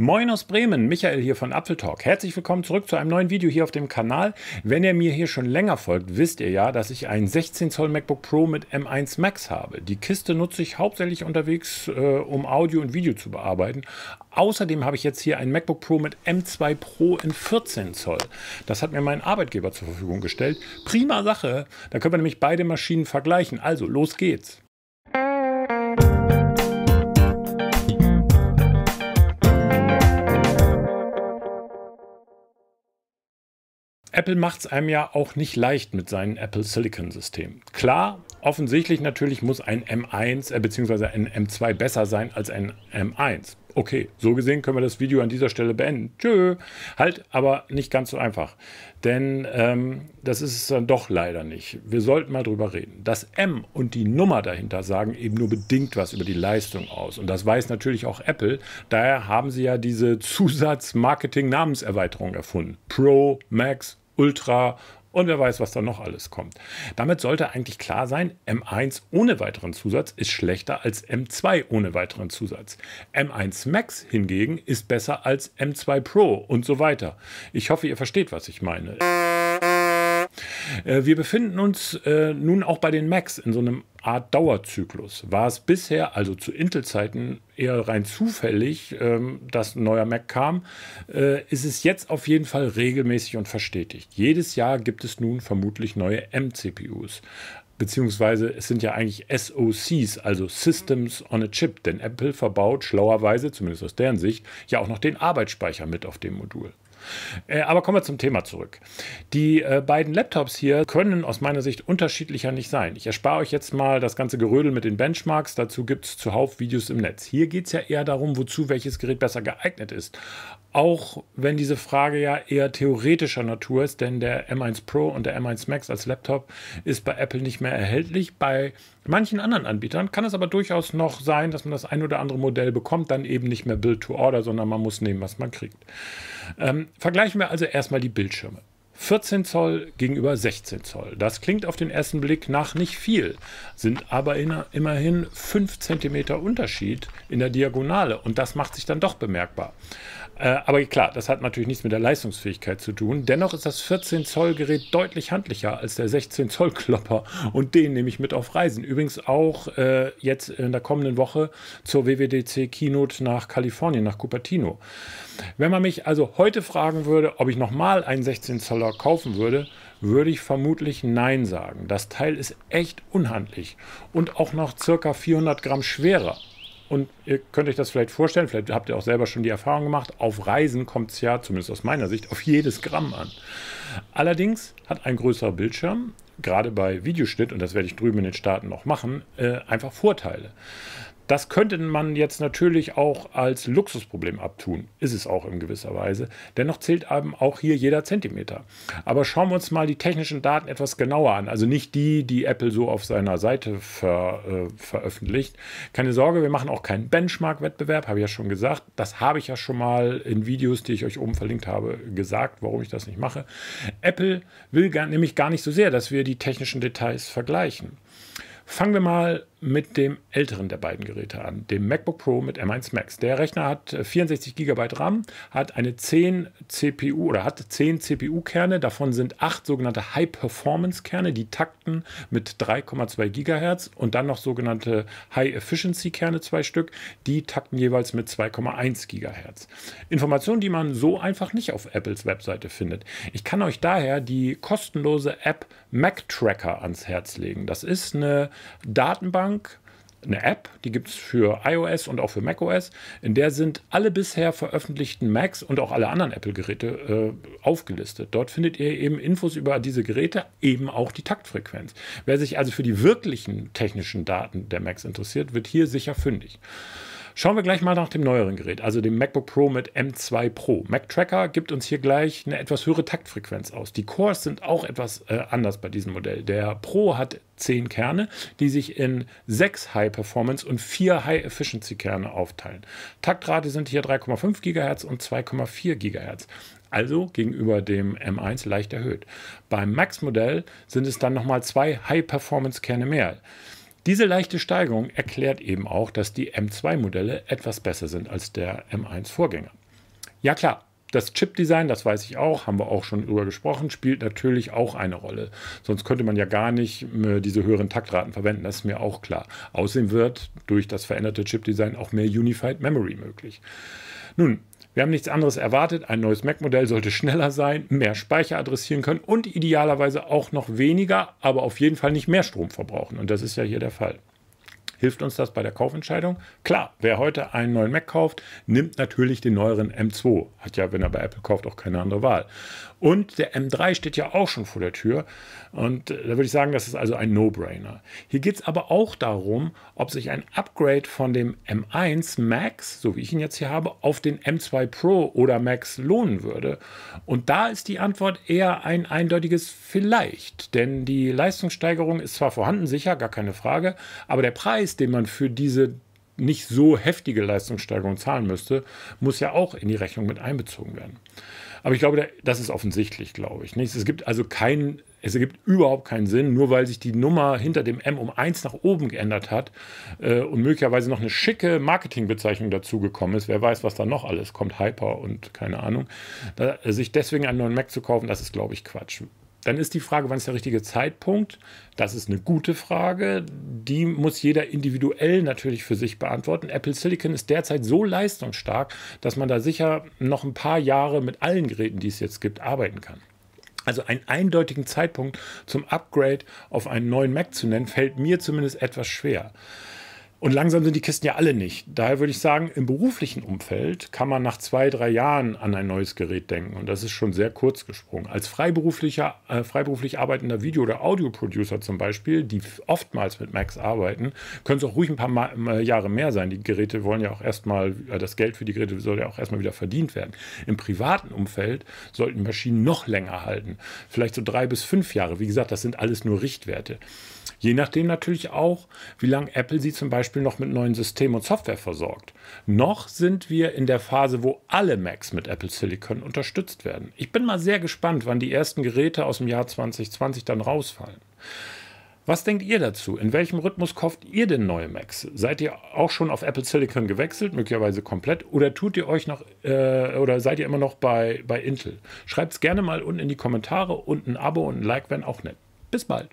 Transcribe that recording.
Moin aus Bremen, Michael hier von Apfeltalk. Herzlich willkommen zurück zu einem neuen Video hier auf dem Kanal. Wenn ihr mir hier schon länger folgt, wisst ihr ja, dass ich einen 16 Zoll MacBook Pro mit M1 Max habe. Die Kiste nutze ich hauptsächlich unterwegs, äh, um Audio und Video zu bearbeiten. Außerdem habe ich jetzt hier einen MacBook Pro mit M2 Pro in 14 Zoll. Das hat mir mein Arbeitgeber zur Verfügung gestellt. Prima Sache, da können wir nämlich beide Maschinen vergleichen. Also, los geht's. Apple macht es einem ja auch nicht leicht mit seinen Apple Silicon Systemen. Klar, offensichtlich natürlich muss ein M1 äh, bzw. ein M2 besser sein als ein M1. Okay, so gesehen können wir das Video an dieser Stelle beenden. Tschö. Halt, aber nicht ganz so einfach. Denn ähm, das ist es dann doch leider nicht. Wir sollten mal drüber reden. Das M und die Nummer dahinter sagen eben nur bedingt was über die Leistung aus. Und das weiß natürlich auch Apple. Daher haben sie ja diese Zusatz-Marketing-Namenserweiterung erfunden. Pro, Max, Ultra und wer weiß, was da noch alles kommt. Damit sollte eigentlich klar sein, M1 ohne weiteren Zusatz ist schlechter als M2 ohne weiteren Zusatz. M1 Max hingegen ist besser als M2 Pro und so weiter. Ich hoffe, ihr versteht, was ich meine. Äh, wir befinden uns äh, nun auch bei den Macs in so einem Art Dauerzyklus. War es bisher, also zu Intel-Zeiten, eher rein zufällig, ähm, dass ein neuer Mac kam, äh, ist es jetzt auf jeden Fall regelmäßig und verstetigt. Jedes Jahr gibt es nun vermutlich neue M-CPUs beziehungsweise es sind ja eigentlich SOCs, also Systems on a Chip, denn Apple verbaut schlauerweise, zumindest aus deren Sicht, ja auch noch den Arbeitsspeicher mit auf dem Modul. Äh, aber kommen wir zum Thema zurück. Die äh, beiden Laptops hier können aus meiner Sicht unterschiedlicher nicht sein. Ich erspare euch jetzt mal das ganze Gerödel mit den Benchmarks. Dazu gibt es zuhauf Videos im Netz. Hier geht es ja eher darum, wozu welches Gerät besser geeignet ist. Auch wenn diese Frage ja eher theoretischer Natur ist, denn der M1 Pro und der M1 Max als Laptop ist bei Apple nicht mehr erhältlich. Bei manchen anderen Anbietern kann es aber durchaus noch sein, dass man das ein oder andere Modell bekommt, dann eben nicht mehr Build to Order, sondern man muss nehmen, was man kriegt. Ähm, vergleichen wir also erstmal die Bildschirme. 14 Zoll gegenüber 16 Zoll. Das klingt auf den ersten Blick nach nicht viel, sind aber in, immerhin 5 cm Unterschied in der Diagonale und das macht sich dann doch bemerkbar. Äh, aber klar, das hat natürlich nichts mit der Leistungsfähigkeit zu tun. Dennoch ist das 14 Zoll Gerät deutlich handlicher als der 16 Zoll Klopper und den nehme ich mit auf Reisen. Übrigens auch äh, jetzt in der kommenden Woche zur WWDC Keynote nach Kalifornien, nach Cupertino. Wenn man mich also heute fragen würde, ob ich nochmal einen 16 Zoller Dollar kaufen würde, würde ich vermutlich Nein sagen. Das Teil ist echt unhandlich und auch noch circa 400 Gramm schwerer. Und ihr könnt euch das vielleicht vorstellen, vielleicht habt ihr auch selber schon die Erfahrung gemacht, auf Reisen kommt es ja, zumindest aus meiner Sicht, auf jedes Gramm an. Allerdings hat ein größerer Bildschirm, gerade bei Videoschnitt, und das werde ich drüben in den Staaten noch machen, äh, einfach Vorteile. Das könnte man jetzt natürlich auch als Luxusproblem abtun, ist es auch in gewisser Weise. Dennoch zählt eben auch hier jeder Zentimeter. Aber schauen wir uns mal die technischen Daten etwas genauer an. Also nicht die, die Apple so auf seiner Seite ver, äh, veröffentlicht. Keine Sorge, wir machen auch keinen Benchmark-Wettbewerb, habe ich ja schon gesagt. Das habe ich ja schon mal in Videos, die ich euch oben verlinkt habe, gesagt, warum ich das nicht mache. Apple will gar, nämlich gar nicht so sehr, dass wir die technischen Details vergleichen. Fangen wir mal mit dem älteren der beiden Geräte an, dem MacBook Pro mit M1 Max. Der Rechner hat 64 äh, GB RAM, hat eine 10 CPU oder hat 10 CPU-Kerne, davon sind 8 sogenannte High-Performance-Kerne, die takten mit 3,2 GHz und dann noch sogenannte High-Efficiency-Kerne, zwei Stück, die takten jeweils mit 2,1 GHz. Informationen, die man so einfach nicht auf Apples Webseite findet. Ich kann euch daher die kostenlose App Mac Tracker ans Herz legen. Das ist eine Datenbank, Datenbank, eine App, die gibt es für iOS und auch für macOS. In der sind alle bisher veröffentlichten Macs und auch alle anderen Apple-Geräte äh, aufgelistet. Dort findet ihr eben Infos über diese Geräte, eben auch die Taktfrequenz. Wer sich also für die wirklichen technischen Daten der Macs interessiert, wird hier sicher fündig. Schauen wir gleich mal nach dem neueren Gerät, also dem MacBook Pro mit M2 Pro. MacTracker gibt uns hier gleich eine etwas höhere Taktfrequenz aus. Die Cores sind auch etwas äh, anders bei diesem Modell. Der Pro hat 10 Kerne, die sich in 6 High-Performance und 4 High-Efficiency-Kerne aufteilen. Taktrate sind hier 3,5 GHz und 2,4 GHz also gegenüber dem M1 leicht erhöht. Beim Max-Modell sind es dann nochmal zwei High-Performance-Kerne mehr. Diese leichte Steigerung erklärt eben auch, dass die M2-Modelle etwas besser sind als der M1-Vorgänger. Ja klar, das Chip-Design, das weiß ich auch, haben wir auch schon drüber gesprochen, spielt natürlich auch eine Rolle. Sonst könnte man ja gar nicht äh, diese höheren Taktraten verwenden, das ist mir auch klar. Außerdem wird durch das veränderte Chip-Design auch mehr Unified Memory möglich. Nun, wir haben nichts anderes erwartet. Ein neues Mac-Modell sollte schneller sein, mehr Speicher adressieren können und idealerweise auch noch weniger, aber auf jeden Fall nicht mehr Strom verbrauchen. Und das ist ja hier der Fall hilft uns das bei der Kaufentscheidung? Klar, wer heute einen neuen Mac kauft, nimmt natürlich den neueren M2. Hat ja, wenn er bei Apple kauft, auch keine andere Wahl. Und der M3 steht ja auch schon vor der Tür. Und äh, da würde ich sagen, das ist also ein No-Brainer. Hier geht es aber auch darum, ob sich ein Upgrade von dem M1 Max, so wie ich ihn jetzt hier habe, auf den M2 Pro oder Max lohnen würde. Und da ist die Antwort eher ein eindeutiges Vielleicht. Denn die Leistungssteigerung ist zwar vorhanden, sicher, gar keine Frage, aber der Preis Preis, den man für diese nicht so heftige Leistungssteigerung zahlen müsste, muss ja auch in die Rechnung mit einbezogen werden. Aber ich glaube, das ist offensichtlich, glaube ich. Nicht? Es gibt also keinen, es ergibt überhaupt keinen Sinn, nur weil sich die Nummer hinter dem M um 1 nach oben geändert hat äh, und möglicherweise noch eine schicke Marketingbezeichnung dazugekommen ist. Wer weiß, was da noch alles kommt, Hyper und keine Ahnung. Da, sich deswegen einen neuen Mac zu kaufen, das ist, glaube ich, Quatsch. Dann ist die Frage, wann ist der richtige Zeitpunkt? Das ist eine gute Frage. Die muss jeder individuell natürlich für sich beantworten. Apple Silicon ist derzeit so leistungsstark, dass man da sicher noch ein paar Jahre mit allen Geräten, die es jetzt gibt, arbeiten kann. Also einen eindeutigen Zeitpunkt zum Upgrade auf einen neuen Mac zu nennen, fällt mir zumindest etwas schwer. Und langsam sind die Kisten ja alle nicht. Daher würde ich sagen, im beruflichen Umfeld kann man nach zwei, drei Jahren an ein neues Gerät denken. Und das ist schon sehr kurz gesprungen. Als freiberuflicher, äh, freiberuflich arbeitender Video- oder Audioproducer zum Beispiel, die oftmals mit Macs arbeiten, können es auch ruhig ein paar Ma äh, Jahre mehr sein. Die Geräte wollen ja auch erstmal, äh, das Geld für die Geräte soll ja auch erstmal wieder verdient werden. Im privaten Umfeld sollten Maschinen noch länger halten. Vielleicht so drei bis fünf Jahre. Wie gesagt, das sind alles nur Richtwerte. Je nachdem natürlich auch, wie lange Apple sie zum Beispiel noch mit neuen Systemen und Software versorgt. Noch sind wir in der Phase, wo alle Macs mit Apple Silicon unterstützt werden. Ich bin mal sehr gespannt, wann die ersten Geräte aus dem Jahr 2020 dann rausfallen. Was denkt ihr dazu? In welchem Rhythmus kauft ihr denn neue Macs? Seid ihr auch schon auf Apple Silicon gewechselt, möglicherweise komplett? Oder tut ihr euch noch äh, oder seid ihr immer noch bei, bei Intel? Schreibt es gerne mal unten in die Kommentare und ein Abo und ein Like wären auch nett. Bis bald.